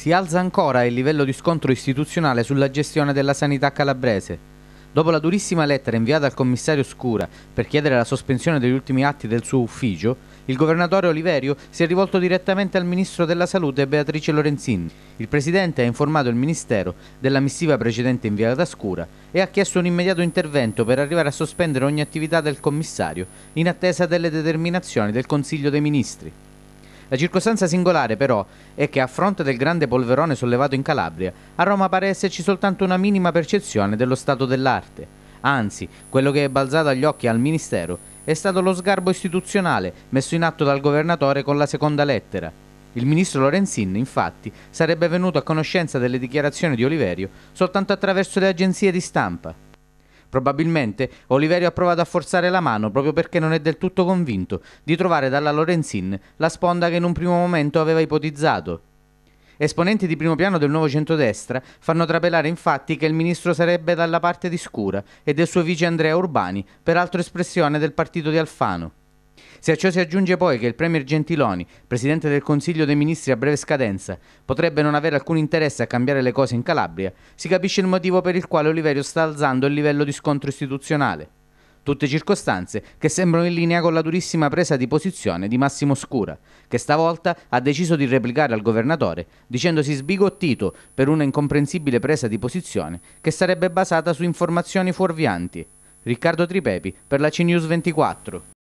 Si alza ancora il livello di scontro istituzionale sulla gestione della sanità calabrese. Dopo la durissima lettera inviata al commissario Scura per chiedere la sospensione degli ultimi atti del suo ufficio, il governatore Oliverio si è rivolto direttamente al ministro della Salute Beatrice Lorenzin. Il presidente ha informato il ministero della missiva precedente inviata a Scura e ha chiesto un immediato intervento per arrivare a sospendere ogni attività del commissario in attesa delle determinazioni del Consiglio dei Ministri. La circostanza singolare però è che a fronte del grande polverone sollevato in Calabria, a Roma pare esserci soltanto una minima percezione dello stato dell'arte. Anzi, quello che è balzato agli occhi al Ministero è stato lo sgarbo istituzionale messo in atto dal governatore con la seconda lettera. Il ministro Lorenzin, infatti, sarebbe venuto a conoscenza delle dichiarazioni di Oliverio soltanto attraverso le agenzie di stampa. Probabilmente Oliverio ha provato a forzare la mano proprio perché non è del tutto convinto di trovare dalla Lorenzin la sponda che in un primo momento aveva ipotizzato. Esponenti di primo piano del nuovo centrodestra fanno trapelare infatti che il ministro sarebbe dalla parte di Scura e del suo vice Andrea Urbani, peraltro espressione del partito di Alfano. Se a ciò si aggiunge poi che il Premier Gentiloni, Presidente del Consiglio dei Ministri a breve scadenza, potrebbe non avere alcun interesse a cambiare le cose in Calabria, si capisce il motivo per il quale Oliverio sta alzando il livello di scontro istituzionale. Tutte circostanze che sembrano in linea con la durissima presa di posizione di Massimo Scura, che stavolta ha deciso di replicare al governatore dicendosi sbigottito per una incomprensibile presa di posizione che sarebbe basata su informazioni fuorvianti. Riccardo Tripepi per la CNews 24.